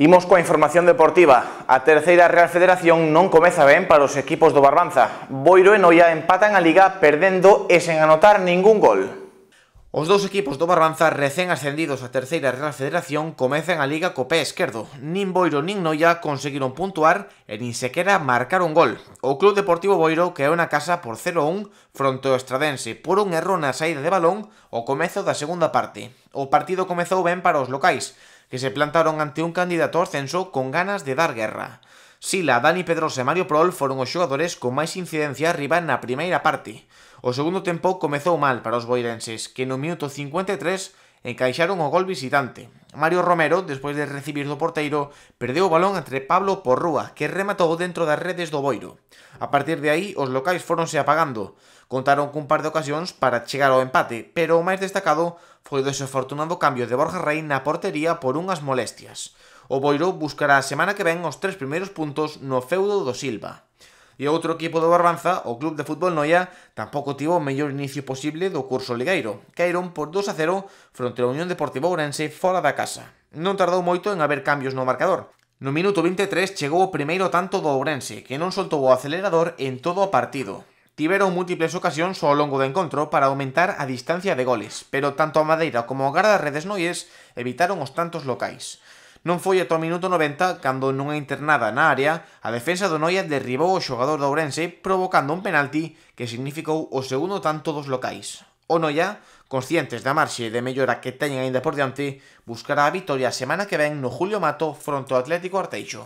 Imos coa información deportiva. A terceira Real Federación non comeza ben para os equipos do Barbanza. Boiro e Noia empatan a Liga perdendo e sen anotar ningún gol. Os dous equipos do Barbanza recén ascendidos á terceira Real Federación comezan a Liga co pé esquerdo. Nin Boiro nin Noia conseguiron puntuar e nin sequera marcar un gol. O Club Deportivo Boiro caeu na casa por 0-1 fronte ao Estradense por un erro na saída de balón o comezo da segunda parte. O partido comezou ben para os locais, que se plantaron ante un candidato ao ascenso con ganas de dar guerra. Sila, Dani Pedrosa e Mario Prol foron os xogadores con máis incidencia arriba na primeira parte. O segundo tempo comezou mal para os boirenses, que no minuto 53 encaixaron o gol visitante. Mario Romero, despois de recibir do porteiro, perdeu o balón entre Pablo Porrúa, que rematou dentro das redes do Boiro. A partir de aí, os locais foronse apagando. Contaron cun par de ocasións para chegar ao empate, pero o máis destacado foi o desafortunado cambio de Borja Rey na portería por unhas molestias. O Boiro buscará a semana que ven os tres primeiros puntos no feudo do Silva. E outro equipo do Barbanza, o Club de Fútbol Noia, tampouco tivo o mellor inicio posible do curso ligueiro. Caeron por 2 a 0 fronte a Unión Deportiva Ourense fora da casa. Non tardou moito en haber cambios no marcador. No minuto 23 chegou o primeiro tanto do Ourense, que non soltou o acelerador en todo o partido. Tiveron múltiples ocasións ao longo do encontro para aumentar a distancia de goles, pero tanto a Madeira como o Garda Redes Noies evitaron os tantos locais. Non foi ata o minuto 90 cando nunha internada na área a defensa do Noia derribou o xogador do Ourense provocando un penalti que significou o segundo tanto dos locais. O Noia, conscientes da marxe de mellora que teñen aínda por diante, buscará a vitoria a semana que ven no Julio Mato fronte ao Atlético Arteixo.